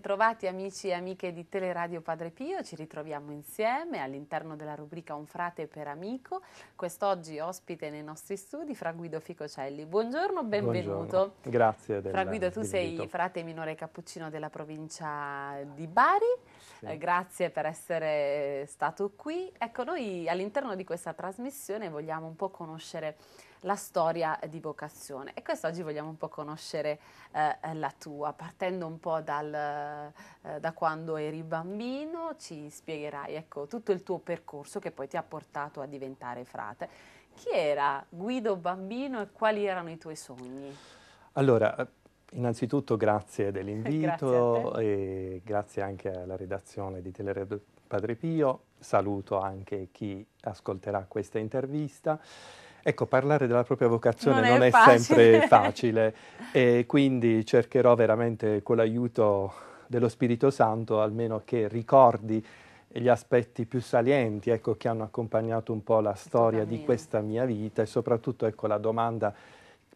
bentrovati amici e amiche di Teleradio Padre Pio, ci ritroviamo insieme all'interno della rubrica Un frate per amico, quest'oggi ospite nei nostri studi fra Guido Ficocelli. Buongiorno, benvenuto. Buongiorno. Grazie. fra Guido, tu sei frate minore cappuccino della provincia di Bari sì. Eh, grazie per essere eh, stato qui. Ecco, noi all'interno di questa trasmissione vogliamo un po' conoscere la storia di vocazione e quest'oggi vogliamo un po' conoscere eh, la tua, partendo un po' dal, eh, da quando eri bambino, ci spiegherai ecco, tutto il tuo percorso che poi ti ha portato a diventare frate. Chi era Guido bambino e quali erano i tuoi sogni? Allora, Innanzitutto grazie dell'invito e grazie anche alla redazione di Teleredo Padre Pio. Saluto anche chi ascolterà questa intervista. Ecco, parlare della propria vocazione non, non è, è facile. sempre facile e quindi cercherò veramente con l'aiuto dello Spirito Santo almeno che ricordi gli aspetti più salienti ecco, che hanno accompagnato un po' la storia di questa mia vita e soprattutto ecco, la domanda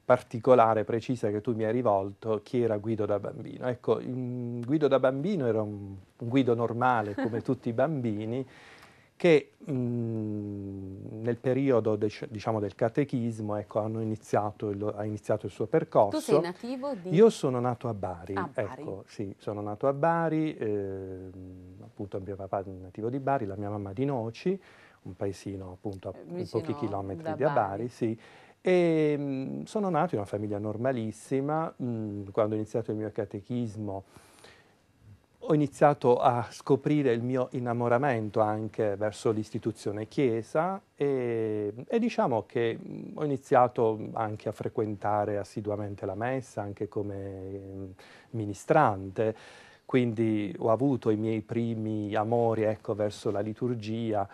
particolare, precisa che tu mi hai rivolto, chi era Guido da bambino. Ecco, Guido da bambino era un, Guido normale come tutti i bambini che mh, nel periodo de, diciamo, del catechismo ecco, iniziato il, ha iniziato il suo percorso. Tu sei nativo di... Io sono nato a Bari, ah, Bari. Ecco, sì, sono nato a Bari, eh, appunto mio papà è nativo di Bari, la mia mamma di Noci, un paesino appunto a eh, pochi chilometri da Bari, Bari sì. E ehm, sono nato in una famiglia normalissima, mm, quando ho iniziato il mio catechismo ho iniziato a scoprire il mio innamoramento anche verso l'istituzione chiesa e, e diciamo che mm, ho iniziato anche a frequentare assiduamente la messa, anche come mm, ministrante, quindi ho avuto i miei primi amori ecco, verso la liturgia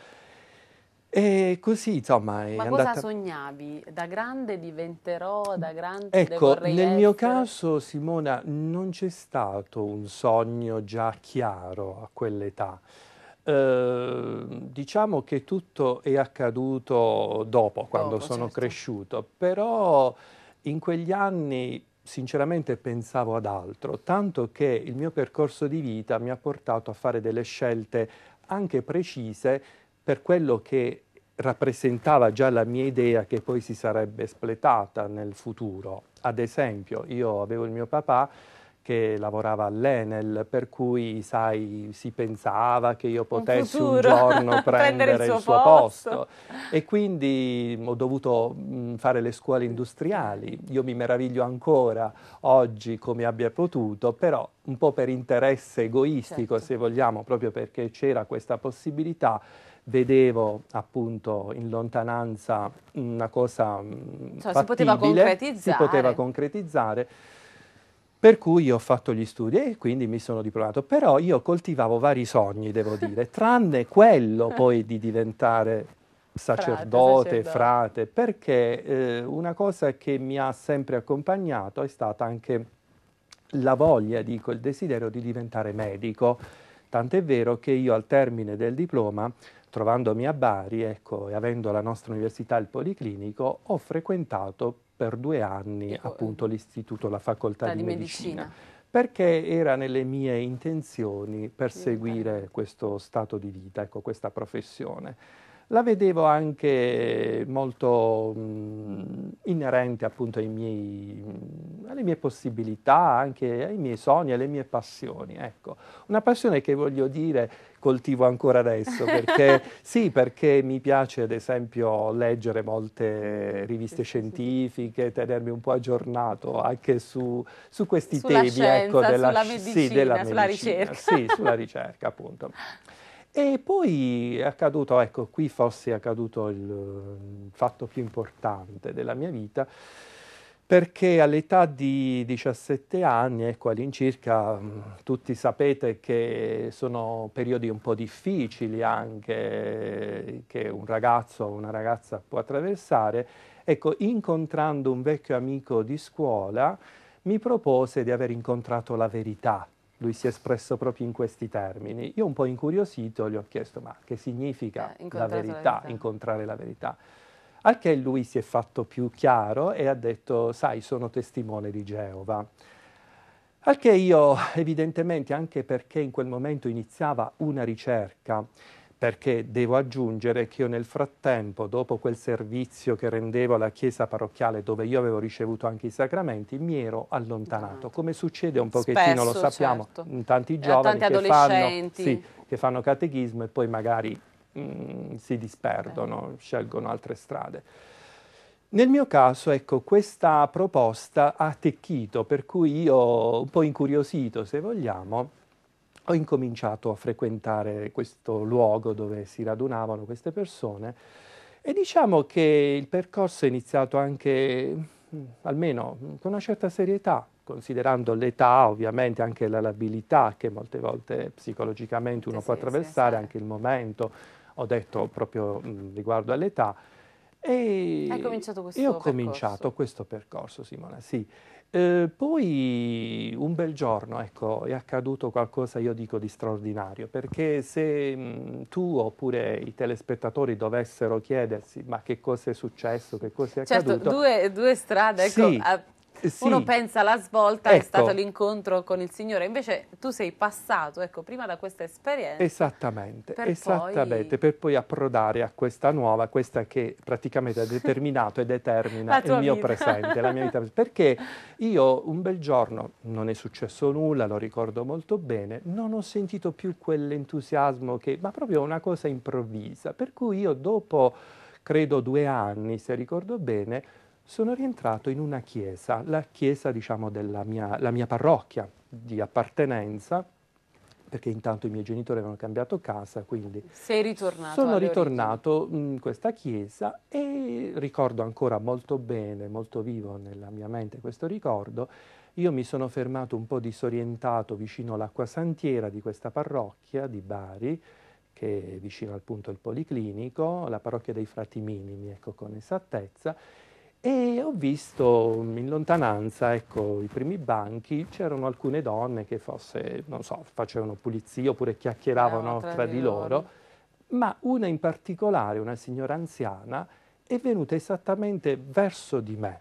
e così, insomma, è Ma andata... cosa sognavi? Da grande diventerò, da grande Ecco, nel essere... mio caso, Simona, non c'è stato un sogno già chiaro a quell'età. Eh, diciamo che tutto è accaduto dopo, quando dopo, sono certo. cresciuto, però in quegli anni sinceramente pensavo ad altro, tanto che il mio percorso di vita mi ha portato a fare delle scelte anche precise per quello che rappresentava già la mia idea che poi si sarebbe espletata nel futuro. Ad esempio, io avevo il mio papà che lavorava all'Enel, per cui, sai, si pensava che io potessi un, un giorno prendere, prendere, il suo, il suo posto. posto. E quindi ho dovuto mm, fare le scuole industriali. Io mi meraviglio ancora oggi come abbia potuto, però un po' per interesse egoistico, certo. se vogliamo, proprio perché c'era questa possibilità, vedevo appunto in lontananza una cosa mm, cioè, si poteva concretizzare. Si poteva concretizzare per cui ho fatto gli studi e quindi mi sono diplomato. Però io coltivavo vari sogni, devo dire, tranne quello poi di diventare sacerdote, frate, sacerdote. frate perché eh, una cosa che mi ha sempre accompagnato è stata anche la voglia, dico, il desiderio di diventare medico. Tant'è vero che io al termine del diploma trovandomi a Bari ecco, e avendo la nostra università il Policlinico, ho frequentato per due anni Dico, ecco, appunto eh, l'istituto, la facoltà di, di medicina. medicina perché era nelle mie intenzioni perseguire questo stato di vita, ecco, questa professione la vedevo anche molto mh, inerente appunto miei, mh, alle mie possibilità, anche ai miei sogni, alle mie passioni. Ecco. Una passione che voglio dire coltivo ancora adesso, perché sì, perché mi piace ad esempio leggere molte riviste scientifiche, tenermi un po' aggiornato anche su, su questi sulla temi ecco, scienza, ecco, della, medicina, sì, della medicina, sulla ricerca. Sì, sulla ricerca appunto. E poi è accaduto, ecco, qui forse è accaduto il, il fatto più importante della mia vita, perché all'età di 17 anni, ecco all'incirca, mm, tutti sapete che sono periodi un po' difficili anche eh, che un ragazzo o una ragazza può attraversare, ecco, incontrando un vecchio amico di scuola, mi propose di aver incontrato la verità lui si è espresso proprio in questi termini. Io un po' incuriosito gli ho chiesto ma che significa eh, la, verità, la verità, incontrare la verità? Al che lui si è fatto più chiaro e ha detto, sai, sono testimone di Geova. Al che io, evidentemente, anche perché in quel momento iniziava una ricerca perché devo aggiungere che io nel frattempo, dopo quel servizio che rendevo alla chiesa parrocchiale dove io avevo ricevuto anche i sacramenti, mi ero allontanato, come succede un pochettino, Spesso, lo sappiamo, certo. in tanti giovani tanti che, fanno, sì, che, fanno, catechismo e poi magari mh, mm, si disperdono, Beh. scelgono altre strade. Nel mio caso, ecco, questa proposta ha attecchito, per cui io, un po' incuriosito se vogliamo, ho incominciato a frequentare questo luogo dove si radunavano queste persone e diciamo che il percorso è iniziato anche mm, almeno mm, con una certa serietà, considerando l'età, ovviamente anche la labilità che molte volte psicologicamente uno sì, può attraversare, sì, sì. Esatto. anche il momento, ho detto proprio mh, mm, riguardo all'età, e, Hai cominciato questo percorso? E ho cominciato percorso. questo percorso, Simona, sì. Eh, poi un bel giorno ecco, è accaduto qualcosa, io dico, di straordinario, perché se mh, mm, tu oppure i telespettatori dovessero chiedersi ma che cosa è successo, che cosa è certo, accaduto... Certo, due, due, strade, ecco, sì. a sì. Uno pensa alla svolta ecco. è stato l'incontro con il Signore, invece tu sei passato, ecco, prima da questa esperienza. Esattamente, per esattamente, poi... per poi approdare a questa nuova, questa che praticamente ha determinato e determina il mio vita. presente, la mia vita. Perché io un bel giorno, non è successo nulla, lo ricordo molto bene, non ho sentito più quell'entusiasmo che, ma proprio una cosa improvvisa, per cui io dopo, credo, due anni, se ricordo bene, sono rientrato in una chiesa, la chiesa diciamo, della mia, mia parrocchia di appartenenza, perché intanto i miei genitori avevano cambiato casa, quindi Sei ritornato sono ritornato origini. in questa chiesa e ricordo ancora molto bene, molto vivo nella mia mente questo ricordo, io mi sono fermato un po' disorientato vicino all'acqua santiera di questa parrocchia di Bari, che è vicino al punto del Policlinico, la parrocchia dei Frati Minimi, ecco con esattezza, e ho visto in lontananza, ecco, i primi banchi, c'erano alcune donne che forse, non so, facevano pulizia oppure chiacchieravano tra, tra, di loro. loro, ma una in particolare, una signora anziana, è venuta esattamente verso di me.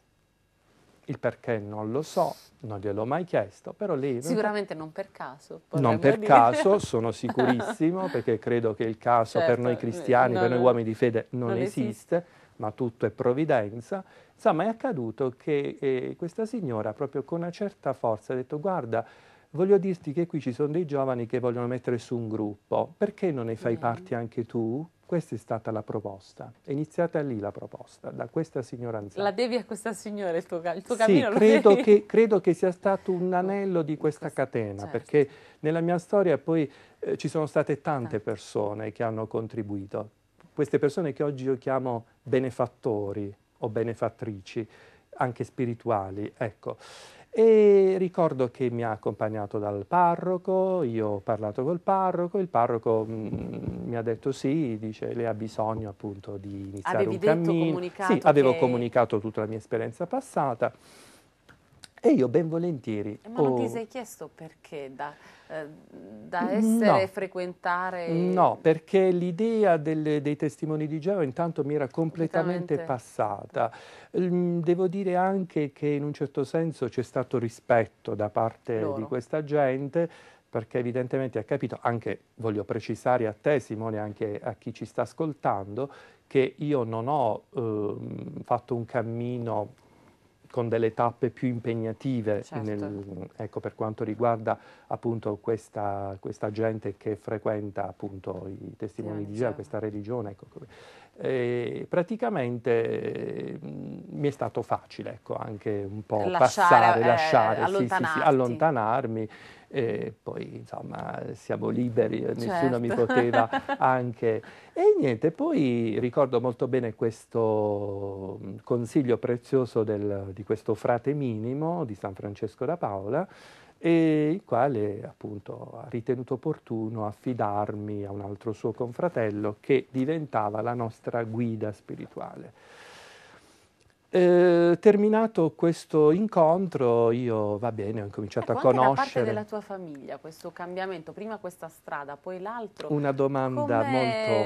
Il perché non lo so, non gliel'ho mai chiesto, però lei... Sicuramente non per caso. Non per dire. caso, sono sicurissimo, perché credo che il caso certo, eh, per noi cristiani, no, per noi uomini di fede, non, non esiste. esiste ma tutto è provvidenza, insomma è accaduto che eh, questa signora proprio con una certa forza ha detto guarda voglio dirti che qui ci sono dei giovani che vogliono mettere su un gruppo, perché non ne fai Bene. parte anche tu? Questa è stata la proposta, è iniziata lì la proposta, da questa signora anziana. La devi a questa signora, il tuo, il tuo sì, cammino credo che, credo che, sia stato un anello di questa catena, certo. perché nella mia storia poi eh, ci sono state tante persone che hanno contribuito, queste persone che oggi io chiamo benefattori o benefattrici, anche spirituali, ecco. E ricordo che mi ha accompagnato dal parroco, io ho parlato col parroco, il parroco mm, mi ha detto sì, dice lei ha bisogno appunto di iniziare Avevi un detto, cammino. Sì, avevo che... comunicato tutta la mia esperienza passata. E io ben volentieri. Ma non oh, ti sei chiesto perché da, eh, da mm, essere no, frequentare? No, perché l'idea dei testimoni di Geo intanto mi era completamente, completamente passata. Ehm, devo dire anche che in un certo senso c'è stato rispetto da parte Loro. di questa gente perché evidentemente ha capito, anche voglio precisare a te Simone, anche a chi ci sta ascoltando, che io non ho eh, fatto un cammino con delle tappe più impegnative certo. nel, ecco, per quanto riguarda appunto questa, questa gente che frequenta appunto i testimoni sì, di Gea, questa religione. Ecco. E praticamente mm, mi è stato facile ecco, anche un po' lasciare, passare, eh, lasciare, sì, sì, sì, allontanarmi. E poi insomma siamo liberi, certo. nessuno mi certo. poteva anche. E niente, poi ricordo molto bene questo mm, consiglio prezioso del, di questo frate minimo di San Francesco da Paola e il quale appunto ha ritenuto opportuno affidarmi a un altro suo confratello che diventava la nostra guida spirituale. Eh, terminato questo incontro, io va bene, ho cominciato eh, a conoscere. Ma parte della tua famiglia questo cambiamento, prima questa strada, poi l'altro. Una domanda Come...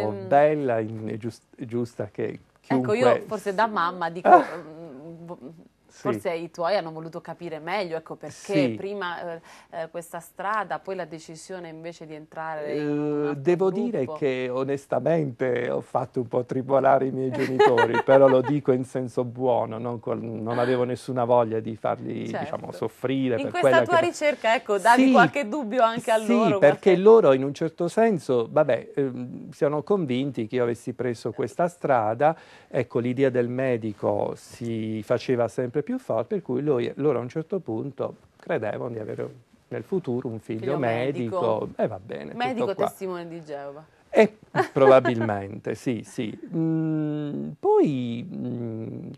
molto mm, bella e giust giusta che chiunque... Ecco, io forse da mamma dico. Mm, sì. Forse i tuoi hanno voluto capire meglio, ecco perché sì. prima eh, eh questa strada, poi la decisione invece di entrare eh, in Devo gruppo. dire che onestamente ho fatto un po' tribolare i miei genitori, però lo dico in senso buono, non, col, non avevo nessuna voglia di farli diciamo, certo. diciamo, soffrire. In questa tua che... ricerca, ecco, davi sì, qualche dubbio anche a loro. Sì, perché qualche... loro in un certo senso, vabbè, ehm, siano convinti che io avessi preso questa strada, ecco l'idea del medico si faceva sempre sempre più forte, per cui lui, loro a un certo punto credevano di avere nel futuro un figlio, figlio medico. medico. e eh, va bene. Medico testimone di Geova. Eh, probabilmente, sì, sì. Mm, poi, mm,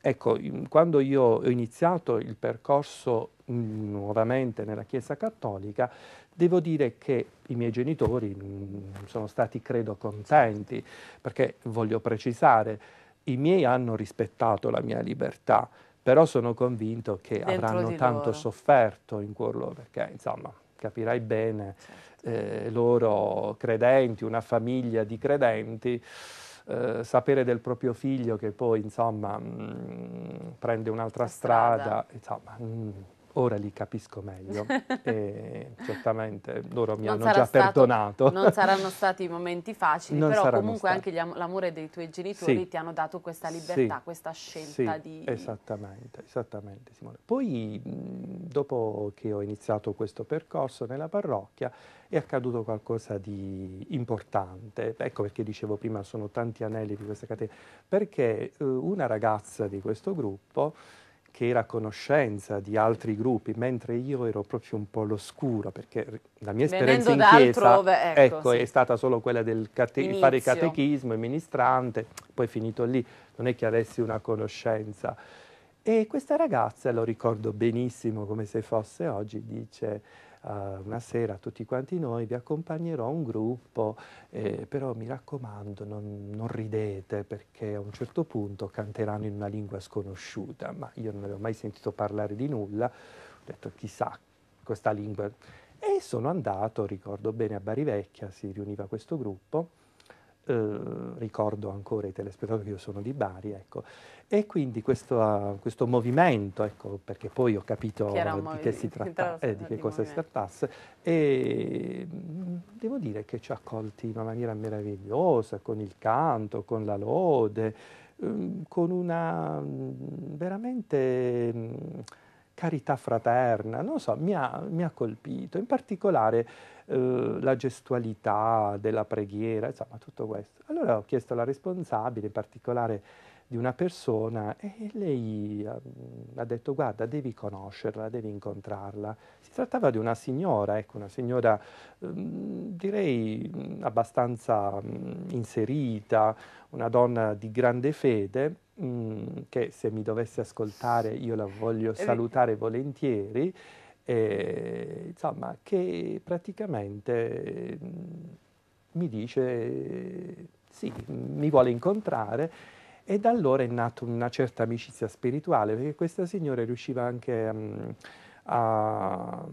ecco, quando io ho iniziato il percorso mm, nuovamente nella Chiesa Cattolica, devo dire che i miei genitori mm, sono stati, credo, contenti, perché voglio precisare, i miei hanno rispettato la mia libertà però sono convinto che Dentro avranno tanto loro. sofferto in cuor loro, perché insomma capirai bene, certo. eh, loro credenti, una famiglia di credenti, eh, sapere del proprio figlio che poi insomma mh, mm, prende un'altra strada, strada insomma... Mh, mm, Ora li capisco meglio e certamente loro mi non hanno già stato, perdonato. Non saranno stati momenti facili, non però comunque stati. anche l'amore dei tuoi genitori sì. ti hanno dato questa libertà, sì. questa scelta sì. di... Esattamente, esattamente Simone. Poi mhmm, dopo che ho iniziato questo percorso nella parrocchia è accaduto qualcosa di importante, ecco perché dicevo prima sono tanti anelli di questa catena, perché eh, una ragazza di questo gruppo che era a conoscenza di altri gruppi, mentre io ero proprio un po' all'oscuro, perché la mia esperienza Venendo in chiesa altrove, ecco, ecco, sì. è stata solo quella del cate- fare catechismo, il ministrante, poi finito lì, non è che avessi una conoscenza. E questa ragazza, lo ricordo benissimo come se fosse oggi, dice uh, una sera tutti quanti noi vi accompagnerò un gruppo, eh, però mi raccomando non, non, ridete perché a un certo punto canteranno in una lingua sconosciuta, ma io non avevo mai sentito parlare di nulla, ho detto chissà questa lingua. E sono andato, ricordo bene, a Barivecchia si riuniva questo gruppo eh, ricordo ancora i telespettatori che io sono di Bari, ecco. e quindi questo, uh, questo movimento, ecco, perché poi ho capito che di, che si tratta, eh, di che di cosa movimento. si trattasse, e mm, devo dire che ci ha accolti in una maniera meravigliosa, con il canto, con la lode, mm, con una mm, veramente carità fraterna, non so, mi ha, mi ha colpito, in particolare eh, la gestualità della preghiera, insomma tutto questo. Allora ho chiesto alla responsabile, in particolare di una persona, e lei eh, ha detto guarda devi conoscerla, devi incontrarla. Si trattava di una signora, ecco, una signora eh, direi abbastanza mh, inserita, una donna di grande fede, Mm, che se mi dovesse ascoltare io la voglio salutare volentieri, e, insomma, che praticamente mm, mi dice sì, mi vuole incontrare e da allora è nata una certa amicizia spirituale perché questa signora riusciva anche mh, mm, a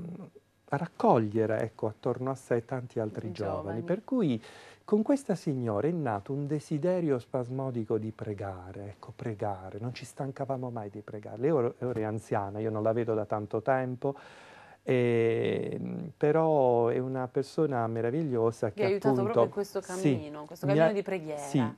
raccogliere ecco, attorno a sé tanti altri giovani. giovani. Per cui con questa signora è nato un desiderio spasmodico di pregare, ecco, pregare, non ci stancavamo mai di pregare. Lei ora è anziana, io non la vedo da tanto tempo, eh, però è una persona meravigliosa che, che ha appunto, aiutato proprio in questo cammino, sì, questo cammino ha, di preghiera. Sì,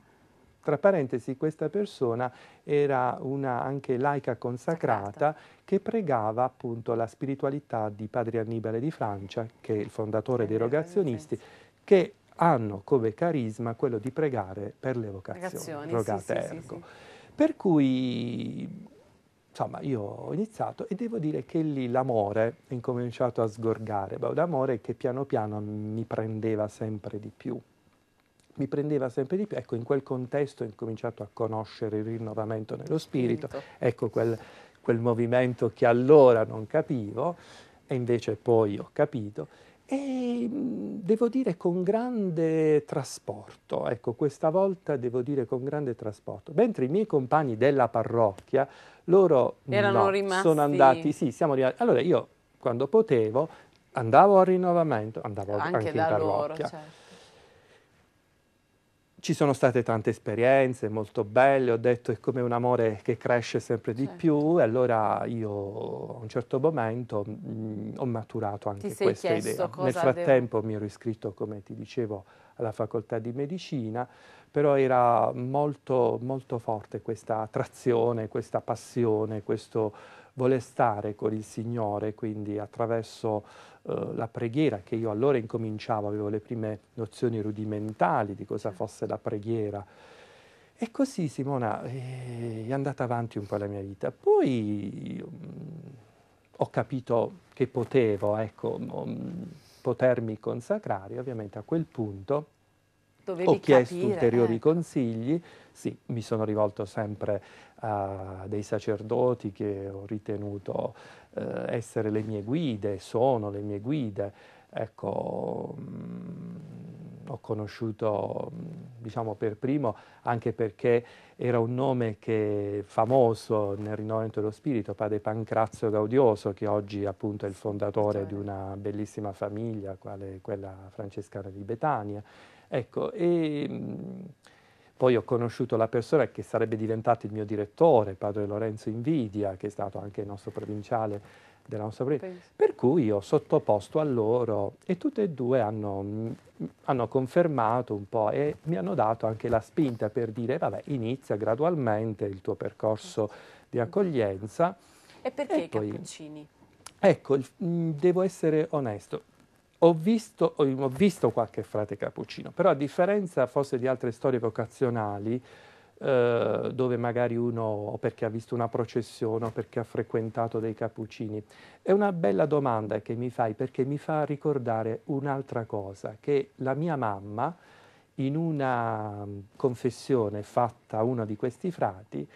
tra parentesi, questa persona era una anche laica consacrata che pregava appunto la spiritualità di Padre Annibale di Francia, che è il fondatore dei eh, rogazionisti, che hanno come carisma quello di pregare per le vocazioni, rogate sì, ergo. Sì, sì, per cui, insomma, io ho iniziato e devo dire che lì l'amore è incominciato a sgorgare, ma un amore che piano piano mi prendeva sempre di più mi prendeva sempre di più. Ecco, in quel contesto ho incominciato a conoscere il rinnovamento nello spirito, ecco quel, quel movimento che allora non capivo e invece poi ho capito. E mm, devo dire con grande trasporto, ecco questa volta devo dire con grande trasporto, mentre i miei compagni della parrocchia, loro Erano no, rimasti... sono andati, sì, siamo rimasti, allora io quando potevo andavo al rinnovamento, andavo anche, anche in parrocchia. Loro, certo ci sono state tante esperienze molto belle, ho detto è come un amore che cresce sempre di certo. più e allora io a un certo momento mh, mm, ho maturato anche questa idea. Nel frattempo devo... mi ero iscritto, come ti dicevo, alla facoltà di medicina, però era molto, molto forte questa attrazione, questa passione, questo voler stare con il Signore, quindi attraverso eh, la preghiera, che io allora incominciavo, avevo le prime nozioni rudimentali di cosa fosse la preghiera. E così Simona eh, è andata avanti un po' la mia vita. Poi io, mm, mh, ho capito che potevo, ecco, mh, mm, potermi consacrare, ovviamente a quel punto Dovevi ho chiesto capire, ulteriori eh. consigli, sì, mi sono rivolto sempre a dei sacerdoti che ho ritenuto eh, essere le mie guide, sono le mie guide. Ecco, mh, mm, ho conosciuto, mh, mm, diciamo per primo, anche perché era un nome che, famoso nel rinnovamento dello spirito, padre Pancrazio Gaudioso, che oggi appunto è il fondatore di certo. una bellissima famiglia, quale quella francescana di Betania. Ecco, e... Mh, mm, poi ho conosciuto la persona che sarebbe diventato il mio direttore, padre Lorenzo Invidia, che è stato anche il nostro provinciale della nostra provincia. Per cui ho sottoposto a loro e tutte e due hanno, mm, hanno, confermato un po' e mi hanno dato anche la spinta per dire vabbè inizia gradualmente il tuo percorso di mm. accoglienza. E perché e i poi, cappuccini? Ecco, mm, devo essere onesto, ho visto, ho, visto, qualche frate cappuccino, però a differenza forse di altre storie vocazionali, eh, dove magari uno perché ha visto una processione o perché ha frequentato dei cappuccini, è una bella domanda che mi fai perché mi fa ricordare un'altra cosa, che la mia mamma in una confessione fatta a uno di questi frati,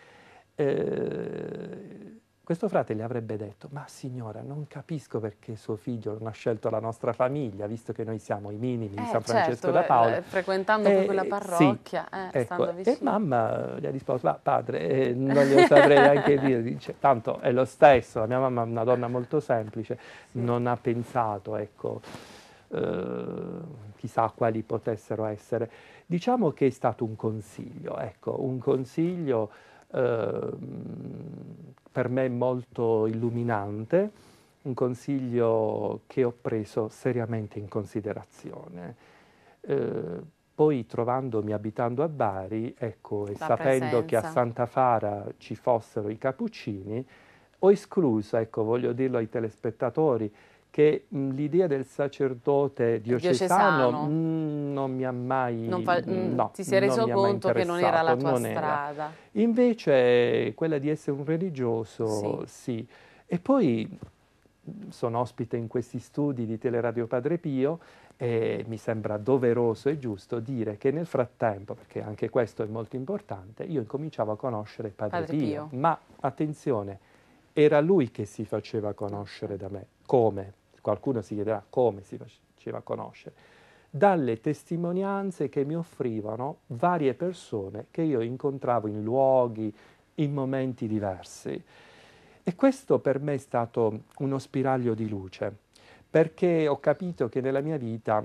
eh, questo frate gli avrebbe detto, ma signora, non capisco perché suo figlio non ha scelto la nostra famiglia, visto che noi siamo i minimi di eh, San certo, Francesco certo, da Paolo. Eh, frequentando eh, quella parrocchia, sì, eh, ecco, E mamma gli ha risposto, ma padre, eh, non glielo saprei neanche dire, dice, tanto è lo stesso, la mia mamma è una donna molto semplice, sì. non ha pensato, ecco, chissà quali potessero essere. Diciamo che è stato un consiglio, ecco, un consiglio Ehm, per me molto illuminante, un consiglio che ho preso seriamente in considerazione. Eh, poi trovandomi abitando a Bari, ecco, e La sapendo presenza. che a Santa Fara ci fossero i cappuccini, ho escluso, ecco, voglio dirlo ai telespettatori, che l'idea del sacerdote diocesano, diocesano. Mh, non mi ha mai... Non fa, mh, no, ti sei reso conto che non era la tua strada. Invece quella di essere un religioso, sì. sì. E poi sono ospite in questi studi di Teleradio Padre Pio e mi sembra doveroso e giusto dire che nel frattempo, perché anche questo è molto importante, io incominciavo a conoscere Padre, Padre Pio, Pio, ma attenzione, era lui che si faceva conoscere da me. Come? qualcuno si chiederà come si faceva conoscere, dalle testimonianze che mi offrivano varie persone che io incontravo in luoghi, in momenti diversi. E questo per me è stato uno spiraglio di luce, perché ho capito che nella mia vita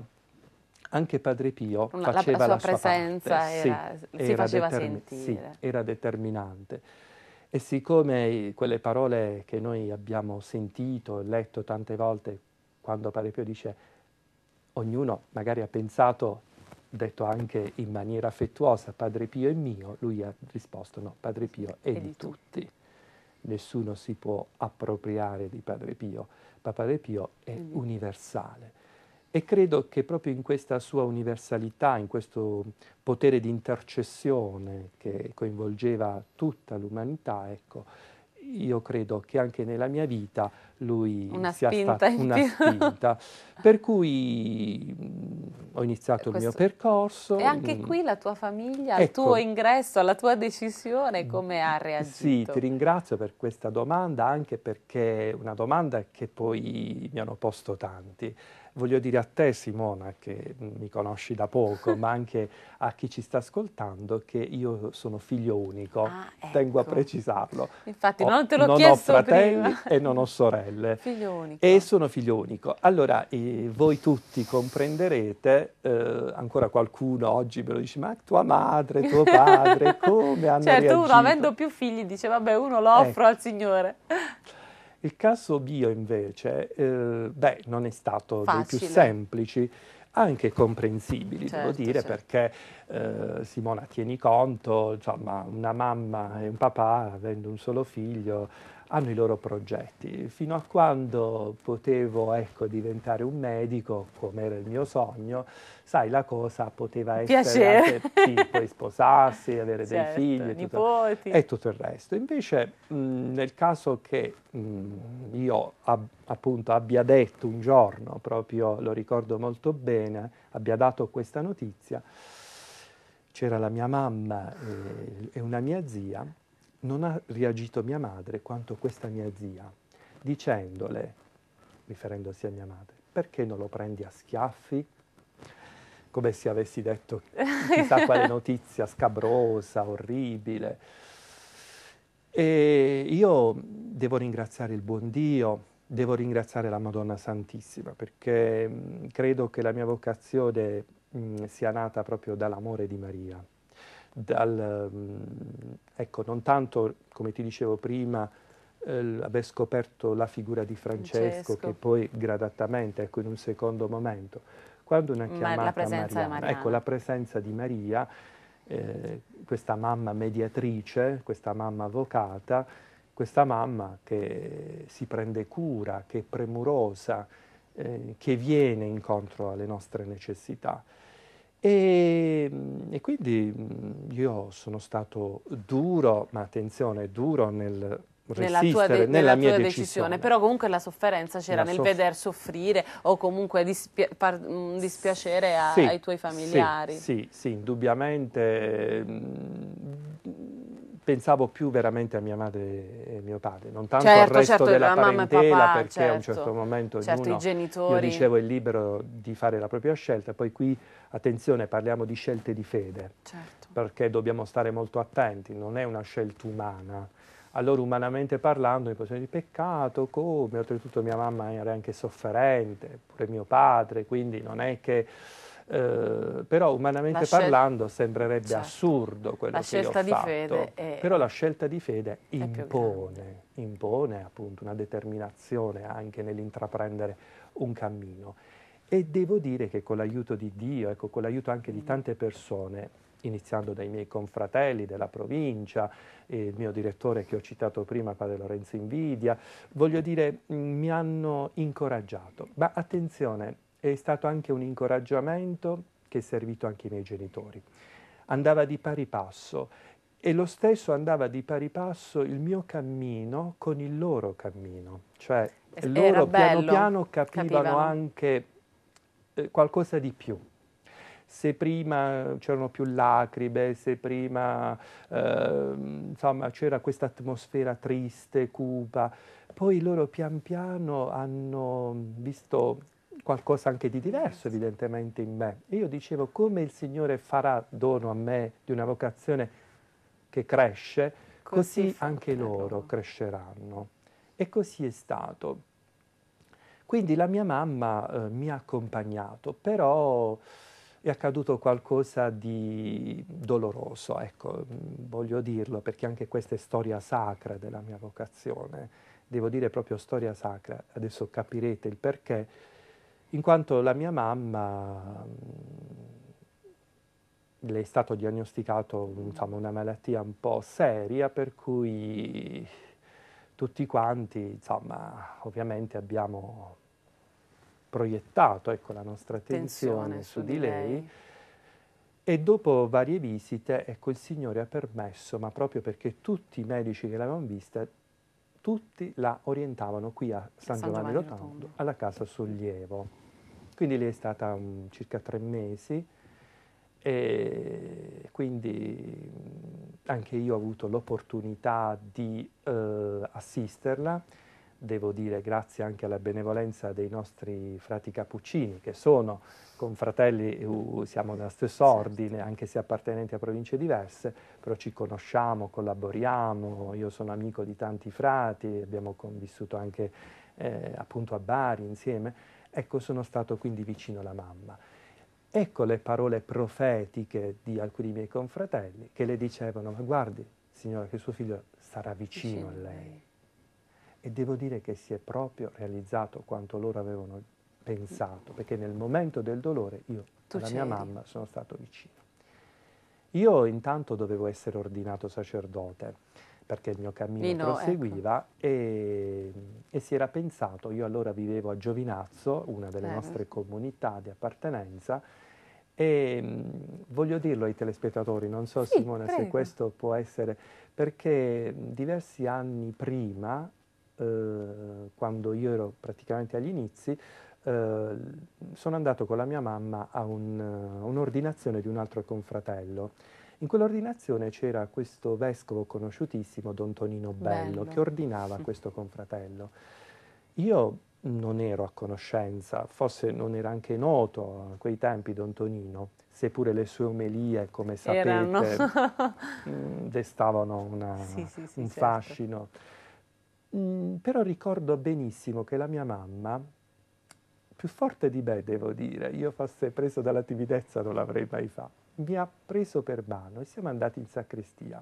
anche Padre Pio Una, faceva la sua, la sua presenza, era, sì, si era faceva determin- sentire. Sì, era determinante. E siccome quelle parole che noi abbiamo sentito e letto tante volte quando Padre Pio dice ognuno magari ha pensato, detto anche in maniera affettuosa, Padre Pio è mio, lui ha risposto no, Padre Pio è, di, di tutti. tutti. Nessuno si può appropriare di Padre Pio, ma Padre Pio è mm. universale. E credo che proprio in questa sua universalità, in questo potere di intercessione che coinvolgeva tutta l'umanità, ecco, io credo che anche nella mia vita lui una sia stata una spinta. Per cui mm, ho iniziato Questo. il mio percorso. E anche mm. qui la tua famiglia, ecco. il tuo ingresso, la tua decisione, mm. come ha reagito? Sì, ti ringrazio per questa domanda, anche perché è una domanda che poi mi hanno posto tanti voglio dire a te Simona, che mi conosci da poco, ma anche a chi ci sta ascoltando, che io sono figlio unico, ah, ecco. tengo a precisarlo. Infatti ho, non te l'ho non chiesto Non ho fratelli prima. e non ho sorelle. Figlio unico. E sono figlio unico. Allora, eh, voi tutti comprenderete, eh, ancora qualcuno oggi me lo dice, ma tua madre, tuo padre, come hanno certo, reagito? Certo, uno avendo più figli dice, vabbè, uno lo offro ecco. al Signore. Il caso Bio invece, eh, beh, non è stato Facile. dei più semplici anche comprensibili, certo, devo dire, certo. perché eh, Simona tieni conto, insomma, una mamma e un papà avendo un solo figlio hanno i loro progetti. Fino a quando potevo ecco, diventare un medico, come era il mio sogno, sai, la cosa poteva essere anche, poi sposarsi, avere certo, dei figli tutto, e tutto il resto. Invece mh, nel caso che mh, io ab, appunto abbia detto un giorno, proprio lo ricordo molto bene, abbia dato questa notizia, c'era la mia mamma e, e una mia zia non ha reagito mia madre quanto questa mia zia, dicendole, riferendosi a mia madre, perché non lo prendi a schiaffi? Come se avessi detto chissà quale notizia scabrosa, orribile. E io devo ringraziare il buon Dio, devo ringraziare la Madonna Santissima, perché mm, credo che la mia vocazione mm, sia nata proprio dall'amore di Maria dal, ehm, ecco, non tanto, come ti dicevo prima, eh, aver scoperto la figura di Francesco, Francesco. che poi gradatamente, ecco, in un secondo momento, quando una chiamata la presenza, Mariana, ecco, la presenza di Maria, eh, questa mamma mediatrice, questa mamma avvocata, questa mamma che si prende cura, che è premurosa, eh, che viene incontro alle nostre necessità. E, mm, e, quindi mm, io sono stato duro, ma attenzione, duro nel resistere, nella tua, de- nella, nella tua decisione. decisione. però comunque la sofferenza c'era la nel soff- veder soffrire o comunque dispi- par- mm, dispiacere a- sì, ai tuoi familiari. Sì, sì, sì indubbiamente. Mh, pensavo più veramente a mia madre e mio padre, non tanto certo, al resto certo, della parentela, papà, perché certo, a un certo, certo momento certo, ognuno, i genitori. io dicevo, è libero di fare la propria scelta. Poi qui, attenzione, parliamo di scelte di fede, certo. perché dobbiamo stare molto attenti, non è una scelta umana. Allora, umanamente parlando, mi posso dire peccato, come? Oltretutto mia mamma era anche sofferente, pure mio padre, quindi non è che eh, però umanamente scel- parlando sembrerebbe certo. assurdo quello la che ho fatto, è... però la scelta di fede impone, impone appunto una determinazione anche nell'intraprendere un cammino. E devo dire che con l'aiuto di Dio, ecco, con l'aiuto anche di mm. tante persone, iniziando dai miei confratelli della provincia, eh, il mio direttore che ho citato prima, padre Lorenzo Invidia, voglio dire, mm, mi hanno incoraggiato. Ma attenzione, è stato anche un incoraggiamento che è servito anche ai miei genitori. Andava di pari passo e lo stesso andava di pari passo il mio cammino con il loro cammino, cioè Era loro bello. piano piano capivano, capivano. anche eh, qualcosa di più. Se prima c'erano più lacrime, se prima eh, insomma, c'era questa atmosfera triste, cupa, poi loro pian piano hanno visto qualcosa anche di diverso evidentemente in me. Io dicevo come il Signore farà dono a me di una vocazione che cresce, così, così anche loro cresceranno. E così è stato. Quindi la mia mamma eh, mi ha accompagnato, però è accaduto qualcosa di doloroso, ecco, mm, voglio dirlo, perché anche questa è storia sacra della mia vocazione. Devo dire proprio storia sacra, adesso capirete il perché in quanto la mia mamma mm, le è stato diagnosticato insomma, una malattia un po' seria per cui tutti quanti insomma, ovviamente abbiamo proiettato ecco, la nostra attenzione su, su, di lei. lei. E dopo varie visite, ecco, il Signore ha permesso, ma proprio perché tutti i medici che l'avevano vista, tutti la orientavano qui a San, San Giovanni, Giovanni Rotondo, alla casa Sollievo. Quindi lei è stata um, circa tre mesi e quindi mm, anche io ho avuto l'opportunità di eh, assisterla. Devo dire grazie anche alla benevolenza dei nostri frati cappuccini, che sono confratelli, uh, siamo nello stesso certo. ordine, anche se appartenenti a province diverse, però ci conosciamo, collaboriamo, io sono amico di tanti frati, abbiamo convissuto anche eh, appunto a Bari insieme Ecco, sono stato quindi vicino alla mamma. Ecco le parole profetiche di alcuni miei confratelli che le dicevano, ma guardi signora che suo figlio sarà vicino, vicino a lei. E devo dire che si è proprio realizzato quanto loro avevano pensato, perché nel momento del dolore io tu alla mia mamma sono stato vicino. Io intanto dovevo essere ordinato sacerdote perché il mio cammino no, ecco. proseguiva ecco. e, e, si era pensato, io allora vivevo a Giovinazzo, una delle eh. nostre comunità di appartenenza, e mh, voglio dirlo ai telespettatori, non so sì, Simona prego. se questo può essere, perché diversi anni prima, eh, quando io ero praticamente agli inizi, eh, sono andato con la mia mamma a un, eh, un'ordinazione di un altro confratello in quell'ordinazione c'era questo vescovo conosciutissimo, Don Tonino Bello, Bello. che ordinava questo confratello. Io non ero a conoscenza, forse non era anche noto a quei tempi Don Tonino, seppure le sue omelie, come sapete, mm, destavano una, sì, sì, sì, un certo. fascino. Mm, però ricordo benissimo che la mia mamma, più forte di me devo dire, io fosse preso dalla timidezza non l'avrei mai fatto mi ha preso per mano e siamo andati in sacrestia.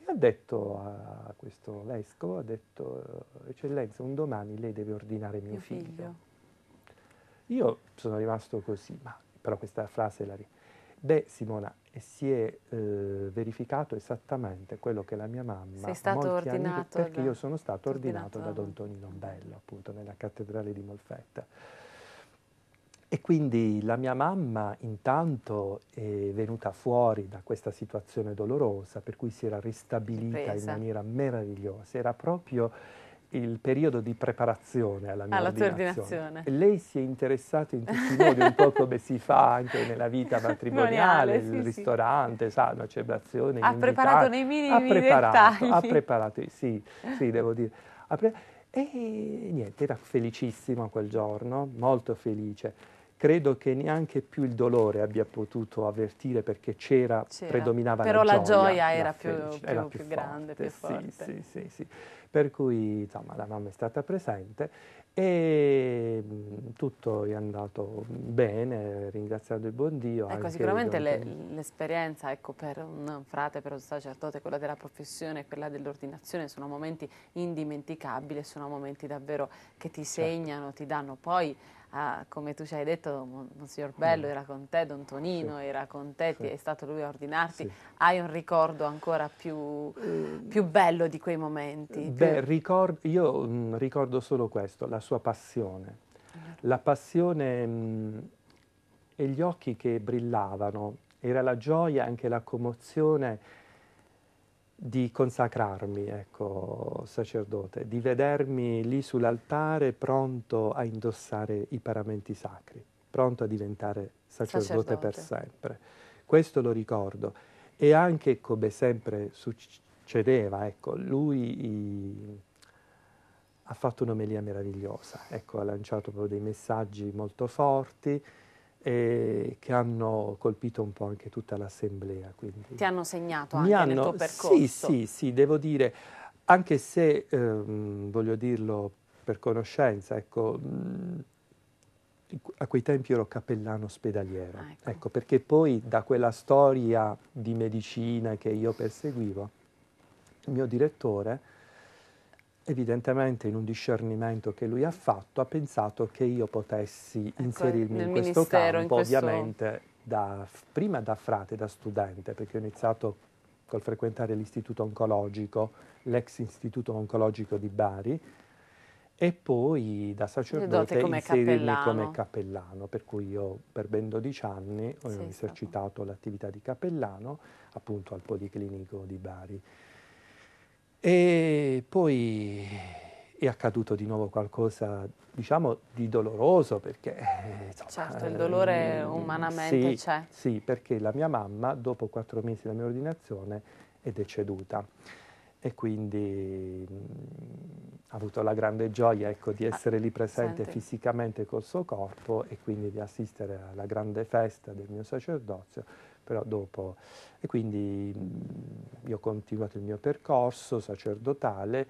E ha detto a questo vescovo, ha detto, eccellenza, un domani lei deve ordinare mio, mio figlio. figlio. Io sono rimasto così, ma però questa frase la... Beh Simona, si è eh, verificato esattamente quello che la mia mamma... Sei stato ordinato. perché da... io sono stato ordinato, ordinato da ah. Don Tonino Bello, appunto, nella cattedrale di Molfetta. E quindi la mia mamma intanto è venuta fuori da questa situazione dolorosa, per cui si era ristabilita Ripresa. in maniera meravigliosa. Era proprio il periodo di preparazione alla mia alla ordinazione. ordinazione. Lei si è interessata in tutti i modi, un po' come si fa anche nella vita matrimoniale, il sì, ristorante, sì. sa, una celebrazione. Ha preparato nei minimi ha preparato, dettagli. Ha preparato, sì, sì, devo dire. Pre- e niente, era felicissimo quel giorno, molto felice credo che neanche più il dolore abbia potuto avvertire perché c'era, predominava Però la, la gioia. era, la più, più, era, più, più grande, più forte. Sì, sì, sì, per cui insomma, la mamma è stata presente e mm, tutto è andato bene, ringraziando il buon Dio. Ecco, sicuramente l'esperienza ecco, per un frate, per un sacerdote, quella della professione e quella dell'ordinazione sono momenti indimenticabili, sono momenti davvero che ti certo. segnano, ti danno poi Ah, come tu ci hai detto, Monsignor Bello mm. era con te, Don Tonino sì. era con te, sì. è stato lui a ordinarti. Sì. Hai un ricordo ancora più, eh, più, bello di quei momenti? Eh, beh, ricordo, io mh, mm, ricordo solo questo, la sua passione. La passione mh, mm, e gli occhi che brillavano, era la gioia, anche la commozione di consacrarmi, ecco, sacerdote, di vedermi lì sull'altare pronto a indossare i paramenti sacri, pronto a diventare sacerdote, sacerdote. per sempre. Questo lo ricordo. E anche, come sempre succedeva, ecco, lui i, ha fatto un'omelia meravigliosa, ecco, ha lanciato dei messaggi molto forti, eh, che hanno colpito un po' anche tutta l'assemblea. Ti hanno segnato anche Mi hanno, nel tuo percorso? Sì, sì, sì, devo dire, anche se, ehm, voglio dirlo per conoscenza, ecco, mh, mhmm, a quei tempi ero cappellano ospedaliero, ah, ecco. ecco. perché poi da quella storia di medicina che io perseguivo, il mio direttore evidentemente in un discernimento che lui ha fatto, ha pensato che io potessi ecco, inserirmi in questo campo, in questo... ovviamente da, prima da frate, da studente, perché ho iniziato col frequentare l'istituto oncologico, l'ex istituto oncologico di Bari, e poi da sacerdote come inserirmi cappellano. come cappellano, per cui io per ben 12 anni ho sì, esercitato so. l'attività di cappellano appunto al Policlinico di Bari. E poi è accaduto di nuovo qualcosa, diciamo, di doloroso perché... Eh, insomma, certo, il eh, dolore ehm, umanamente sì, c'è. Sì, perché la mia mamma, dopo quattro mesi dalla mia ordinazione, è deceduta e quindi mh, mm, ha avuto la grande gioia ecco, di ah, essere lì presente senti. fisicamente col suo corpo e quindi di assistere alla grande festa del mio sacerdozio però dopo... E quindi io ho continuato il mio percorso sacerdotale,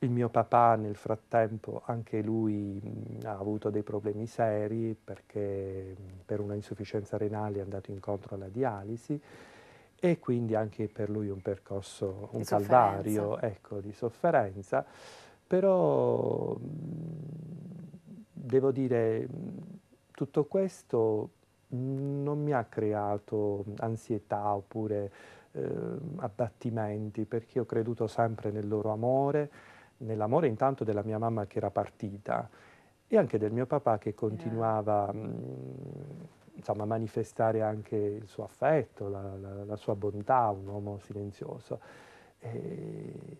il mio papà nel frattempo anche lui ha avuto dei problemi seri perché per una insufficienza renale è andato incontro alla dialisi e quindi anche per lui un percorso, un di calvario ecco, di sofferenza, però devo dire tutto questo non mi ha creato ansietà oppure eh, abbattimenti perché ho creduto sempre nel loro amore, nell'amore intanto della mia mamma che era partita e anche del mio papà che continuava eh. insomma, a manifestare anche il suo affetto, la, la, la sua bontà, un uomo silenzioso. E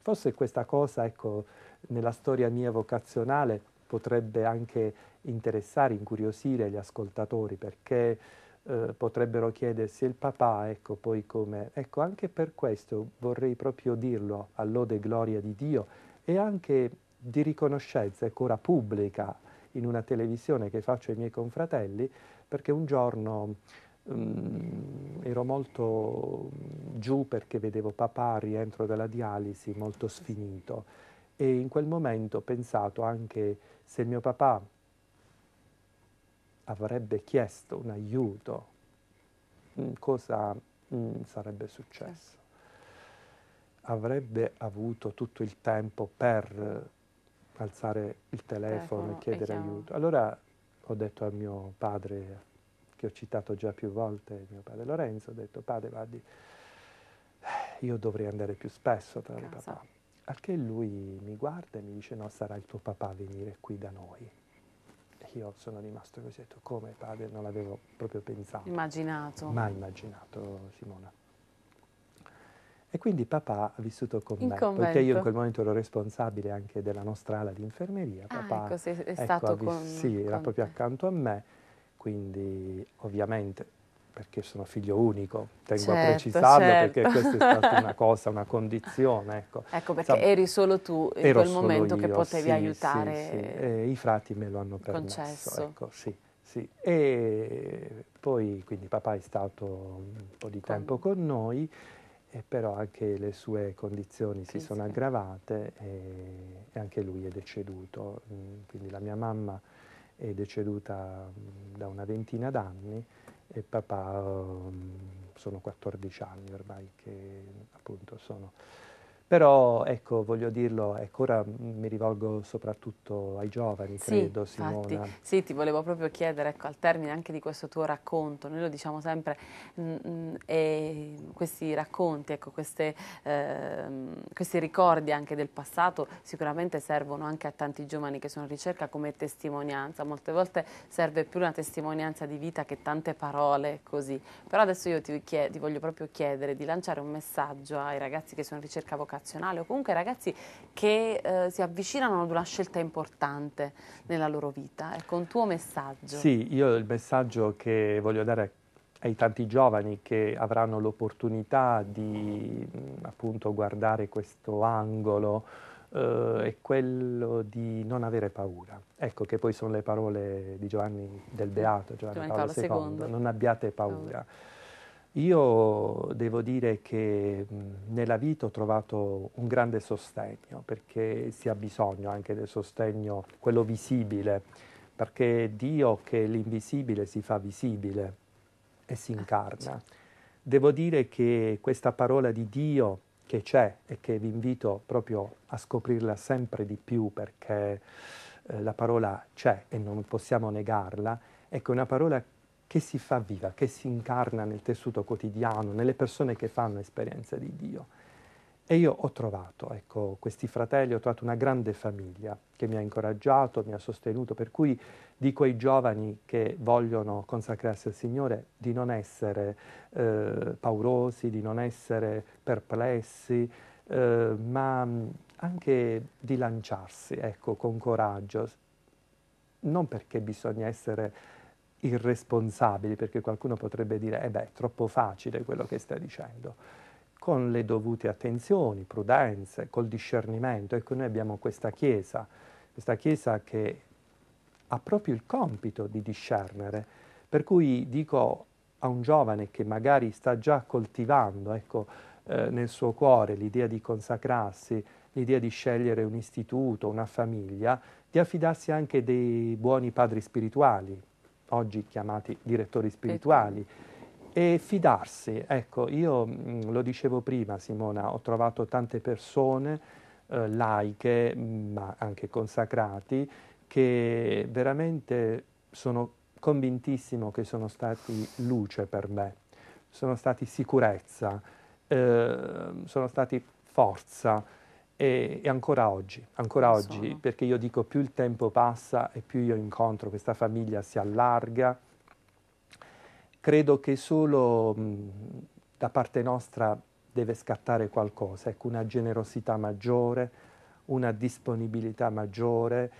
forse questa cosa, ecco, nella storia mia vocazionale potrebbe anche interessare, incuriosire gli ascoltatori perché eh, potrebbero chiedersi il papà, ecco poi come. Ecco, anche per questo vorrei proprio dirlo all'ode gloria di Dio e anche di riconoscenza, ecco ora pubblica in una televisione che faccio ai miei confratelli, perché un giorno um, ero molto giù perché vedevo papà rientro dalla dialisi molto sfinito e in quel momento ho pensato anche se mio papà avrebbe chiesto un aiuto, mm, cosa mm, sarebbe successo? Avrebbe avuto tutto il tempo per alzare il telefono, telefono e chiedere eh, aiuto. Allora ho detto a mio padre, che ho citato già più volte, mio padre Lorenzo, ho detto padre, vadi, io dovrei andare più spesso tra mio papà. Al che lui mi guarda e mi dice no, sarà il tuo papà a venire qui da noi. E io sono rimasto così, ho detto come padre, non l'avevo proprio pensato. Immaginato. Mai immaginato, Simona. E quindi papà ha vissuto con in me, convento. perché io in quel momento ero responsabile anche della nostra ala di infermeria. Ah, papà ah, ecco, è ecco, stato ecco, con, Sì, con era proprio accanto a me, quindi ovviamente perché sono figlio unico, tengo certo, a precisarlo certo. perché questa è stata una cosa, una condizione. Ecco, ecco perché Sa, eri solo tu in quel momento io, che potevi sì, aiutare. Sì, sì. E I frati me lo hanno permesso. Concesso. Ecco, sì, sì. E poi quindi papà è stato un po' di tempo con, con noi, però anche le sue condizioni si sono aggravate e, e anche lui è deceduto. Mm, quindi la mia mamma è deceduta mm, da una ventina d'anni e papà mm, sono 14 anni ormai che appunto sono però ecco, voglio dirlo, ecco, ora mi rivolgo soprattutto ai giovani, sì, credo, Simona. Infatti, sì, ti volevo proprio chiedere, ecco, al termine anche di questo tuo racconto, noi lo diciamo sempre, mh, mm, mm, e questi racconti, ecco, queste, eh, questi ricordi anche del passato sicuramente servono anche a tanti giovani che sono in ricerca come testimonianza, molte volte serve più una testimonianza di vita che tante parole così, però adesso io ti, ti voglio proprio chiedere di lanciare un messaggio ai ragazzi che sono in ricerca vocazionale generazionale o comunque ragazzi che eh, si avvicinano ad una scelta importante nella loro vita. Ecco, un tuo messaggio. Sì, io il messaggio che voglio dare ai tanti giovani che avranno l'opportunità di mm, appunto guardare questo angolo eh, è quello di non avere paura. Ecco che poi sono le parole di Giovanni del Beato, Giovanni, Giovanni Paolo, Paolo II, II, non abbiate paura. paura io devo dire che nella vita ho trovato un grande sostegno, perché si ha bisogno anche del sostegno, quello visibile, perché Dio che è l'invisibile si fa visibile e si incarna. Devo dire che questa parola di Dio che c'è e che vi invito proprio a scoprirla sempre di più perché eh, la parola c'è e non possiamo negarla, ecco una parola che si fa viva, che si incarna nel tessuto quotidiano, nelle persone che fanno esperienza di Dio. E io ho trovato, ecco, questi fratelli, ho trovato una grande famiglia che mi ha incoraggiato, mi ha sostenuto, per cui dico ai giovani che vogliono consacrarsi al Signore di non essere eh, paurosi, di non essere perplessi, eh, ma mm, anche di lanciarsi, ecco, con coraggio, non perché bisogna essere irresponsabili, perché qualcuno potrebbe dire, eh beh, è troppo facile quello che stai dicendo. Con le dovute attenzioni, prudenze, col discernimento, ecco noi abbiamo questa Chiesa, questa Chiesa che ha proprio il compito di discernere, per cui dico a un giovane che magari sta già coltivando ecco, eh, nel suo cuore l'idea di consacrarsi, l'idea di scegliere un istituto, una famiglia, di affidarsi anche dei buoni padri spirituali, oggi chiamati direttori spirituali. E fidarsi, ecco, io mh, mm, lo dicevo prima Simona, ho trovato tante persone eh, laiche, mm, ma anche consacrati, che veramente sono convintissimo che sono stati luce per me, sono stati sicurezza, eh, sono stati forza. E, e, ancora oggi, ancora oggi perché io dico più il tempo passa e più io incontro questa famiglia, si allarga. Credo che solo mh, da parte nostra deve scattare qualcosa, ecco, una generosità maggiore, una disponibilità maggiore,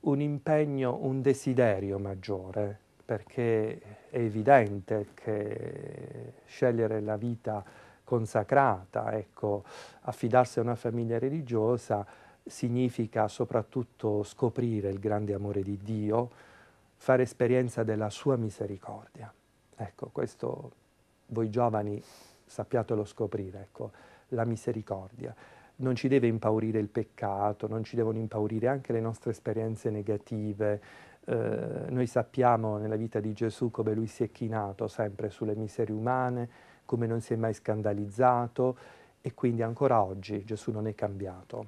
un impegno, un desiderio maggiore, perché è evidente che scegliere la vita consacrata, ecco, affidarsi a una famiglia religiosa significa soprattutto scoprire il grande amore di Dio, fare esperienza della sua misericordia. Ecco, questo voi giovani sappiatelo scoprire, ecco, la misericordia. Non ci deve impaurire il peccato, non ci devono impaurire anche le nostre esperienze negative. Eh, noi sappiamo nella vita di Gesù come lui si è chinato sempre sulle miserie umane, come non si è mai scandalizzato e quindi ancora oggi Gesù non è cambiato,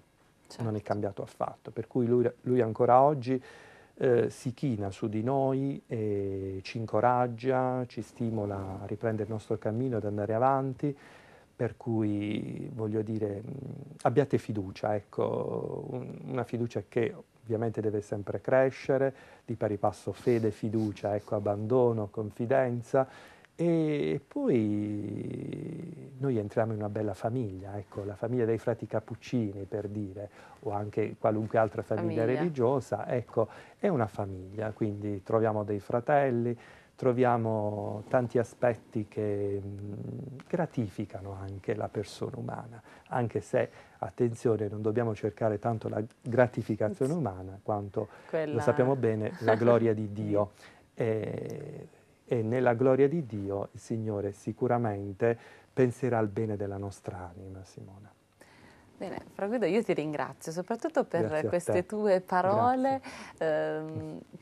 certo. non è cambiato affatto, per cui lui, lui ancora oggi eh, si china su di noi e ci incoraggia, ci stimola a riprendere il nostro cammino, ad andare avanti per cui voglio dire abbiate fiducia, ecco, una fiducia che ovviamente deve sempre crescere, di pari passo fede, fiducia, ecco, abbandono, confidenza e poi noi entriamo in una bella famiglia, ecco, la famiglia dei frati Cappuccini per dire, o anche qualunque altra famiglia, famiglia. religiosa, ecco, è una famiglia, quindi troviamo dei fratelli, troviamo tanti aspetti che mh, gratificano anche la persona umana, anche se, attenzione, non dobbiamo cercare tanto la gratificazione umana quanto, Quella... lo sappiamo bene, la gloria di Dio. E, e nella gloria di Dio il Signore sicuramente penserà al bene della nostra anima, Simona. Bene, Fra Guido, io ti ringrazio soprattutto per queste tue parole. Eh,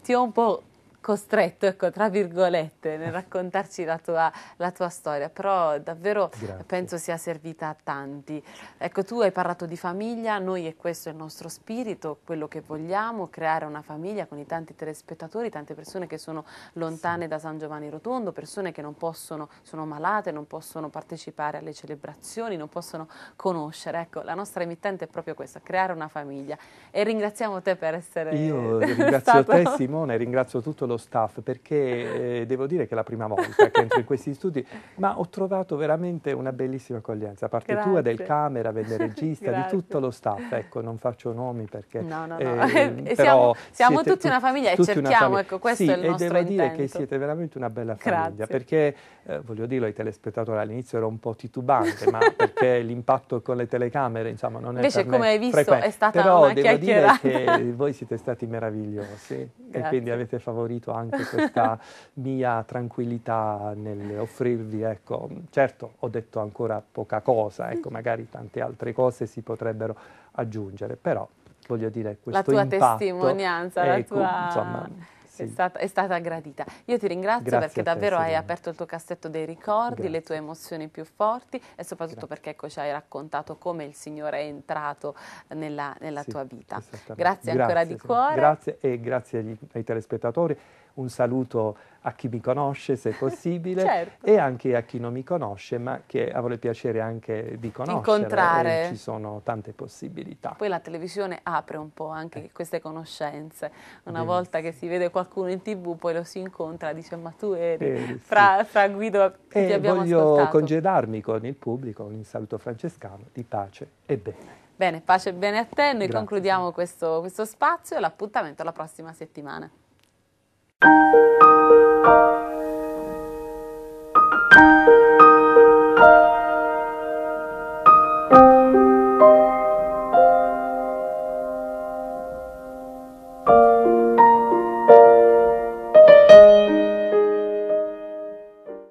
ti ho un po' costretto, ecco, tra virgolette, nel raccontarci la tua, la tua storia, però davvero Grazie. penso sia servita a tanti. Ecco, tu hai parlato di famiglia, noi e questo è il nostro spirito, quello che vogliamo, creare una famiglia con i tanti telespettatori, tante persone che sono lontane sì. da San Giovanni Rotondo, persone che non possono, sono malate, non possono partecipare alle celebrazioni, non possono conoscere. Ecco, la nostra emittente è proprio questa, creare una famiglia. E ringraziamo te per essere Io ringrazio stato... te Simone, ringrazio tutto lo staff perché eh, devo dire che è la prima volta che entro in questi studi, ma ho trovato veramente una bellissima accoglienza, a parte Grazie. tua, del camera, del regista, di tutto lo staff. Ecco, non faccio nomi perché... No, no, no. Eh, siamo, siamo tutti una famiglia e cerchiamo, famiglia. ecco, questo sì, è il nostro intento. e devo intento. dire che siete veramente una bella famiglia, Grazie. perché, eh, voglio dirlo ai telespettatori, all'inizio ero un po' titubante, ma perché l'impatto con le telecamere, insomma, non è Invece, come hai visto, frequente. è stata Però una devo dire che voi siete stati meravigliosi e quindi avete favorito contribuito anche questa mia tranquillità nell'offrirvi, ecco, certo ho detto ancora poca cosa, ecco, mm. magari tante altre cose si potrebbero aggiungere, però voglio dire questo La tua impatto, testimonianza, ecco, la tua... Insomma, sì. è, stata, è, stata, gradita. Io ti ringrazio Grazie perché davvero te, hai aperto il tuo cassetto dei ricordi, Grazie. le tue emozioni più forti e soprattutto Grazie. perché ecco, ci hai raccontato come il Signore è entrato nella, nella sì, tua vita. Grazie ancora di cuore. Grazie e grazie agli, ai telespettatori un saluto a chi mi conosce se possibile certo. e anche a chi non mi conosce ma che avrò il piacere anche di conoscere. Incontrare. ci sono tante possibilità. Poi la televisione apre un po' anche eh. queste conoscenze. Una Beh, volta che si vede qualcuno in tv poi lo si incontra, dice ma tu eri eh, sì. fra, Guido che eh, abbiamo voglio ascoltato. Voglio congedarmi con il pubblico, un saluto francescano di pace e bene. Bene, pace e bene a te, noi Grazie. concludiamo questo, questo spazio e l'appuntamento alla prossima settimana. Thank you.